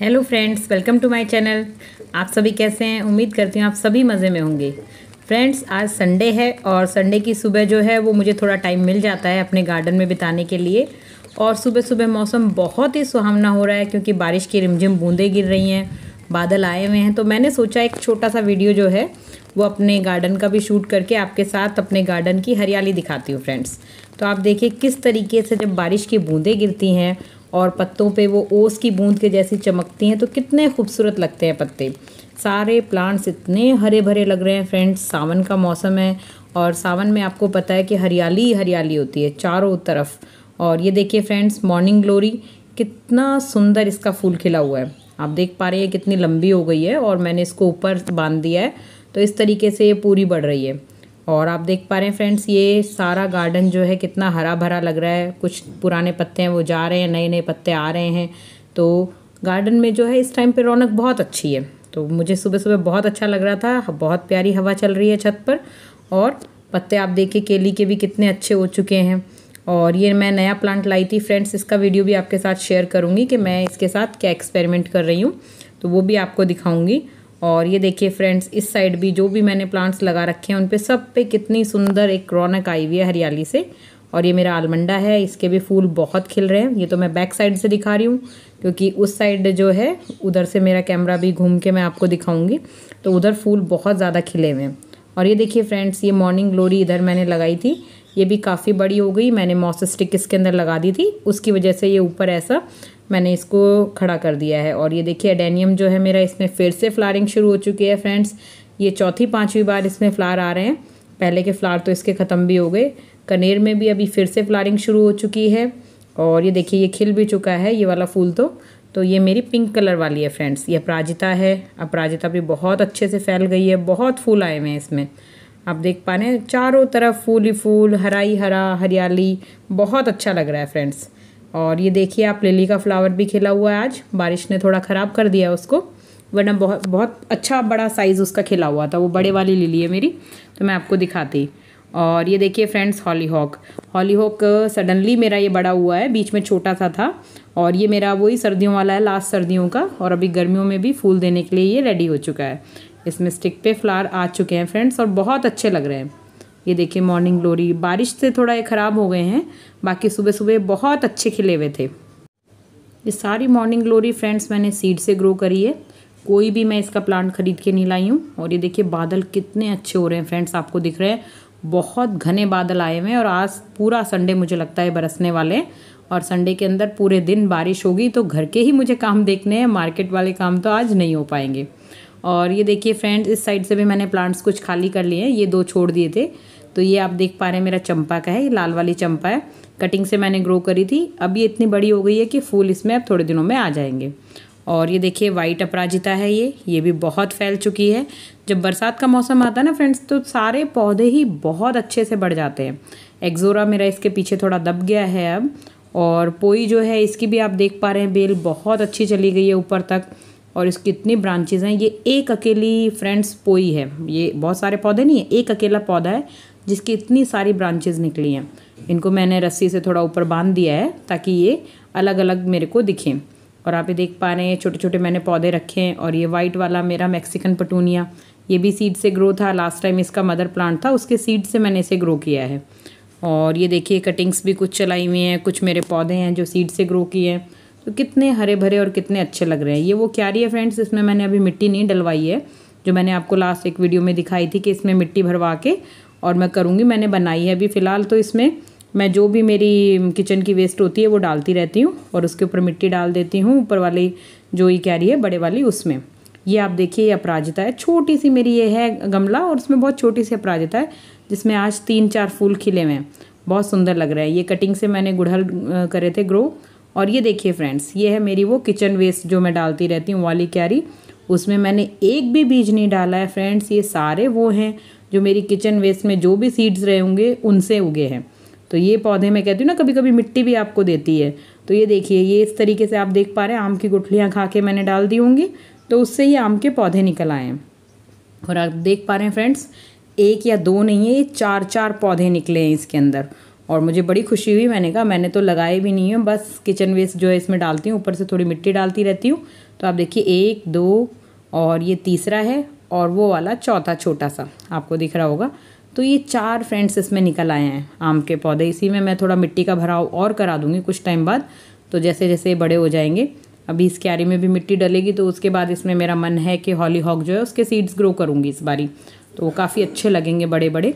hello friends welcome to my channel आप सभी कैसे हैं उम्मीद करती हूँ आप सभी मज़े में होंगे फ्रेंड्स आज संडे है और संडे की सुबह जो है वो मुझे थोड़ा टाइम मिल जाता है अपने गार्डन में बिताने के लिए और सुबह सुबह मौसम बहुत ही सुहावना हो रहा है क्योंकि बारिश की रिमझिम बूंदें गिर रही हैं बादल आए हुए हैं तो मैंने सोचा एक छोटा सा वीडियो जो है वो अपने गार्डन का भी शूट करके आपके साथ अपने गार्डन की हरियाली दिखाती हूँ फ्रेंड्स तो आप देखिए किस तरीके से जब बारिश की बूंदें गिरती हैं और पत्तों पे वो ओस की बूंद के जैसी चमकती हैं तो कितने खूबसूरत लगते हैं पत्ते सारे प्लांट्स इतने हरे भरे लग रहे हैं फ्रेंड्स सावन का मौसम है और सावन में आपको पता है कि हरियाली ही हरियाली होती है चारों तरफ और ये देखिए फ्रेंड्स मॉर्निंग ग्लोरी कितना सुंदर इसका फूल खिला हुआ है आप देख पा रहे हैं कितनी लंबी हो गई है और मैंने इसको ऊपर बांध दिया है तो इस तरीके से ये पूरी बढ़ रही है और आप देख पा रहे हैं फ्रेंड्स ये सारा गार्डन जो है कितना हरा भरा लग रहा है कुछ पुराने पत्ते हैं वो जा रहे हैं नए नए पत्ते आ रहे हैं तो गार्डन में जो है इस टाइम पर रौनक बहुत अच्छी है तो मुझे सुबह सुबह बहुत अच्छा लग रहा था बहुत प्यारी हवा चल रही है छत पर और पत्ते आप देखिए केली के भी कितने अच्छे हो चुके हैं और ये मैं नया प्लांट लाई थी फ्रेंड्स इसका वीडियो भी आपके साथ शेयर करूँगी कि मैं इसके साथ क्या एक्सपेरिमेंट कर रही हूँ तो वो भी आपको दिखाऊँगी और ये देखिए फ्रेंड्स इस साइड भी जो भी मैंने प्लांट्स लगा रखे हैं उन पर सब पे कितनी सुंदर एक रौनक आई हुई है हरियाली से और ये मेरा आलमंडा है इसके भी फूल बहुत खिल रहे हैं ये तो मैं बैक साइड से दिखा रही हूँ क्योंकि उस साइड जो है उधर से मेरा कैमरा भी घूम के मैं आपको दिखाऊंगी तो उधर फूल बहुत ज़्यादा खिले हुए हैं और ये देखिए फ्रेंड्स ये मॉर्निंग ग्लोरी इधर मैंने लगाई थी ये भी काफ़ी बड़ी हो गई मैंने मॉस स्टिक इसके अंदर लगा दी थी उसकी वजह से ये ऊपर ऐसा मैंने इसको खड़ा कर दिया है और ये देखिए एडेनियम जो है मेरा इसमें फिर से फ्लारिंग शुरू हो चुकी है फ्रेंड्स ये चौथी पाँचवीं बार इसमें फ्लार आ रहे हैं पहले के फ्लार तो इसके ख़त्म भी हो गए कनेर में भी अभी फिर से फ्लारिंग शुरू हो चुकी है और ये देखिए ये खिल भी चुका है ये वाला फूल तो तो ये मेरी पिंक कलर वाली है फ्रेंड्स ये अपराजिता है अपराजिता भी बहुत अच्छे से फैल गई है बहुत फूल आए हुए हैं इसमें आप देख पा रहे हैं चारों तरफ फूल ही फूल हरा ही हरा हरियाली बहुत अच्छा लग रहा है फ्रेंड्स और ये देखिए आप लिली का फ्लावर भी खिला हुआ है आज बारिश ने थोड़ा ख़राब कर दिया उसको वरना बहुत बहुत अच्छा बड़ा साइज़ उसका खिला हुआ था वो बड़े वाली लिली है मेरी तो मैं आपको दिखाती और ये देखिए friends hollyhock hollyhock suddenly मेरा ये बड़ा हुआ है बीच में छोटा सा था और ये मेरा वही सर्दियों वाला है लास्ट सर्दियों का और अभी गर्मियों में भी फूल देने के लिए ये रेडी हो चुका है इसमें स्टिक पे फ्लावर आ चुके हैं फ्रेंड्स और बहुत अच्छे लग रहे हैं ये देखिए मॉर्निंग ग्लोरी बारिश से थोड़ा ये ख़राब हो गए हैं बाकी सुबह सुबह बहुत अच्छे खिले हुए थे ये सारी मॉर्निंग ग्लोरी फ्रेंड्स मैंने सीड से ग्रो करी है कोई भी मैं इसका प्लांट खरीद के नहीं लाई हूँ और ये देखिए बादल कितने अच्छे हो रहे हैं फ्रेंड्स आपको दिख रहे हैं बहुत घने बादल आए हुए हैं और आज पूरा संडे मुझे लगता है बरसने वाले और संडे के अंदर पूरे दिन बारिश होगी तो घर के ही मुझे काम देखने हैं मार्केट वाले काम तो आज नहीं हो पाएंगे और ये देखिए फ्रेंड्स इस साइड से भी मैंने प्लांट्स कुछ खाली कर लिए हैं ये दो छोड़ दिए थे तो ये आप देख पा रहे हैं मेरा चंपा का है ये लाल वाली चंपा है कटिंग से मैंने ग्रो करी थी अब ये इतनी बड़ी हो गई है कि फूल इसमें अब थोड़े दिनों में आ जाएंगे और ये देखिए वाइट अपराजिता है ये ये भी बहुत फैल चुकी है जब बरसात का मौसम आता है ना फ्रेंड्स तो सारे पौधे ही बहुत अच्छे से बढ़ जाते हैं एक्जोरा मेरा इसके पीछे थोड़ा दब गया है अब और पोई जो है इसकी भी आप देख पा रहे हैं बेल बहुत अच्छी चली गई है ऊपर तक और इसकी इतनी ब्रांचेज हैं ये एक अकेली फ्रेंड्स पोई है ये बहुत सारे पौधे नहीं है एक अकेला पौधा है जिसकी इतनी सारी ब्रांचेज निकली हैं इनको मैंने रस्सी से थोड़ा ऊपर बांध दिया है ताकि ये अलग अलग मेरे को दिखें और आप ये देख पा रहे हैं छोटे छोटे मैंने पौधे रखे हैं और ये वाइट वाला मेरा मैक्सिकन पटूनिया ये भी सीड से ग्रो था लास्ट टाइम इसका मदर प्लांट था उसके सीड से मैंने इसे ग्रो किया है और ये देखिए कटिंग्स भी कुछ चलाई हुई हैं कुछ मेरे पौधे हैं जो सीड से ग्रो किए हैं तो कितने हरे भरे और कितने अच्छे लग रहे हैं ये वो क्यारी है फ्रेंड्स इसमें मैंने अभी मिट्टी नहीं डलवाई है जो मैंने आपको लास्ट एक वीडियो में दिखाई थी कि इसमें मिट्टी भरवा के और मैं करूँगी मैंने बनाई है अभी फ़िलहाल तो इसमें मैं जो भी मेरी किचन की वेस्ट होती है वो डालती रहती हूँ और उसके ऊपर मिट्टी डाल देती हूँ ऊपर वाली जो ये क्यारी है बड़े वाली उसमें ये आप देखिए ये अपराजिता है छोटी सी मेरी ये है गमला और उसमें बहुत छोटी सी अपराजिता है जिसमें आज तीन चार फूल खिले हुए हैं बहुत सुंदर लग रहा है ये कटिंग से मैंने गुड़हल करे थे ग्रो और ये देखिए फ्रेंड्स ये है मेरी वो किचन वेस्ट जो मैं डालती रहती हूँ वाली क्यारी उसमें मैंने एक भी बीज नहीं डाला है फ्रेंड्स ये सारे वो हैं जो मेरी किचन वेस्ट में जो भी सीड्स रहे होंगे उनसे उगे हैं तो ये पौधे मैं कहती हूँ ना कभी कभी मिट्टी भी आपको देती है तो ये देखिए ये इस तरीके से आप देख पा रहे हैं आम की गुठलियाँ खा के मैंने डाल दी होंगी तो उससे ये आम के पौधे निकल आए हैं और आप देख पा रहे हैं फ्रेंड्स एक या दो नहीं है ये चार चार पौधे निकले हैं इसके अंदर और मुझे बड़ी खुशी हुई मैंने कहा मैंने तो लगाए भी नहीं हूँ बस किचन वेस्ट जो है इसमें डालती हूँ ऊपर से थोड़ी मिट्टी डालती रहती हूँ तो आप देखिए एक दो और ये तीसरा है और वो वाला चौथा छोटा सा आपको दिख रहा होगा तो ये चार फ्रेंड्स इसमें निकल आए हैं आम के पौधे इसी में मैं थोड़ा मिट्टी का भराव और करा दूँगी कुछ टाइम बाद तो जैसे जैसे बड़े हो जाएंगे अभी इस क्यारी में भी मिट्टी डलेगी तो उसके बाद इसमें मेरा मन है कि हॉली हॉक जो है उसके सीड्स ग्रो करूँगी इस बारी तो वो काफ़ी अच्छे लगेंगे बड़े बड़े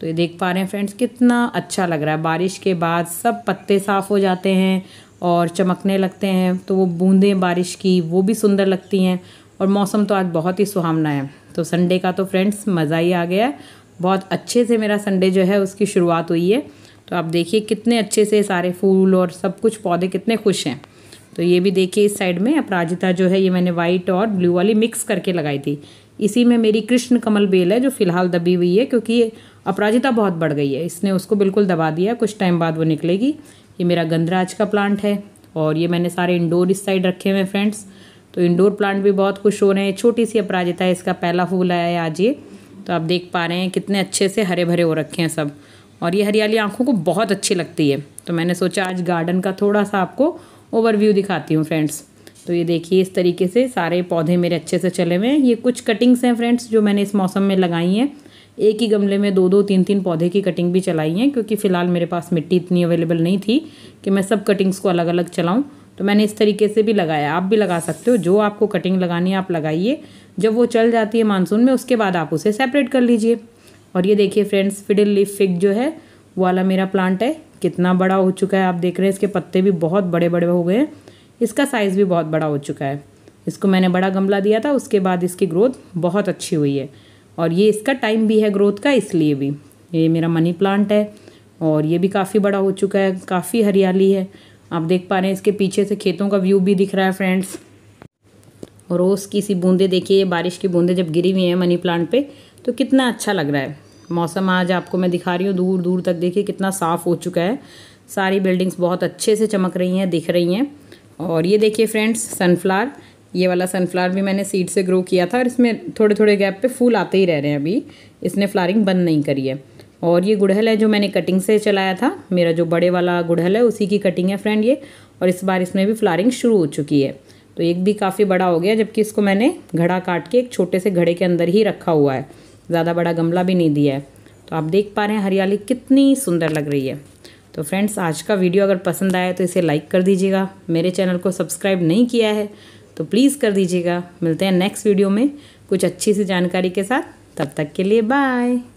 तो ये देख पा रहे हैं फ्रेंड्स कितना अच्छा लग रहा है बारिश के बाद सब पत्ते साफ़ हो जाते हैं और चमकने लगते हैं तो वो बूंदें बारिश की वो भी सुंदर लगती हैं और मौसम तो आज बहुत ही सुहावना है तो संडे का तो फ्रेंड्स मज़ा ही आ गया है बहुत अच्छे से मेरा संडे जो है उसकी शुरुआत हुई है तो आप देखिए कितने अच्छे से सारे फूल और सब कुछ पौधे कितने खुश हैं तो ये भी देखिए इस साइड में अपराजिता जो है ये मैंने वाइट और ब्लू वाली मिक्स करके लगाई थी इसी में मेरी कृष्ण कमल बेल है जो फ़िलहाल दबी हुई है क्योंकि अपराजिता बहुत बढ़ गई है इसने उसको बिल्कुल दबा दिया कुछ टाइम बाद वो निकलेगी ये मेरा गंदराज का प्लांट है और ये मैंने सारे इंडोर इस साइड रखे हुए हैं फ्रेंड्स तो इंडोर प्लांट भी बहुत खुश हो रहे हैं छोटी सी अपराजिता है इसका पहला फूल आया है आज ये तो आप देख पा रहे हैं कितने अच्छे से हरे भरे हो रखे हैं सब और ये हरियाली आँखों को बहुत अच्छी लगती है तो मैंने सोचा आज गार्डन का थोड़ा सा आपको ओवरव्यू दिखाती हूँ फ्रेंड्स तो ये देखिए इस तरीके से सारे पौधे मेरे अच्छे से चले हुए हैं ये कुछ कटिंग्स हैं फ्रेंड्स जो मैंने इस मौसम में लगाई हैं एक ही गमले में दो दो तीन तीन पौधे की कटिंग भी चलाई है क्योंकि फ़िलहाल मेरे पास मिट्टी इतनी अवेलेबल नहीं थी कि मैं सब कटिंग्स को अलग अलग चलाऊँ तो मैंने इस तरीके से भी लगाया आप भी लगा सकते हो जो आपको कटिंग लगानी है आप लगाइए जब वो चल जाती है मानसून में उसके बाद आप उसे सेपरेट कर लीजिए और ये देखिए फ्रेंड्स फिडल लिफ फिक जो है वो वाला मेरा प्लांट है कितना बड़ा हो चुका है आप देख रहे हैं इसके पत्ते भी बहुत बड़े बड़े हो गए हैं इसका साइज़ भी बहुत बड़ा हो चुका है इसको मैंने बड़ा गमला दिया था उसके बाद इसकी ग्रोथ बहुत अच्छी हुई है और ये इसका टाइम भी है ग्रोथ का इसलिए भी ये मेरा मनी प्लांट है और ये भी काफ़ी बड़ा हो चुका है काफ़ी हरियाली है आप देख पा रहे हैं इसके पीछे से खेतों का व्यू भी दिख रहा है फ्रेंड्स और रोज़ की सी बूंदे देखिए ये बारिश की बूंदे जब गिरी हुई हैं मनी प्लांट पे तो कितना अच्छा लग रहा है मौसम आज आपको मैं दिखा रही हूँ दूर दूर तक देखिए कितना साफ़ हो चुका है सारी बिल्डिंग्स बहुत अच्छे से चमक रही हैं दिख रही हैं और ये देखिए फ्रेंड्स सनफ्लावर ये वाला सनफ्लावर भी मैंने सीड से ग्रो किया था और इसमें थोड़े थोड़े गैप पे फूल आते ही रह रहे हैं अभी इसने फ्लारिंग बंद नहीं करी है और ये गुड़हल है जो मैंने कटिंग से चलाया था मेरा जो बड़े वाला गुड़हल है उसी की कटिंग है फ्रेंड ये और इस बार इसमें भी फ्लारिंग शुरू हो चुकी है तो एक भी काफ़ी बड़ा हो गया जबकि इसको मैंने घड़ा काट के एक छोटे से घड़े के अंदर ही रखा हुआ है ज़्यादा बड़ा गमला भी नहीं दिया है तो आप देख पा रहे हैं हरियाली कितनी सुंदर लग रही है तो फ्रेंड्स आज का वीडियो अगर पसंद आया तो इसे लाइक कर दीजिएगा मेरे चैनल को सब्सक्राइब नहीं किया है तो प्लीज़ कर दीजिएगा मिलते हैं नेक्स्ट वीडियो में कुछ अच्छी सी जानकारी के साथ तब तक के लिए बाय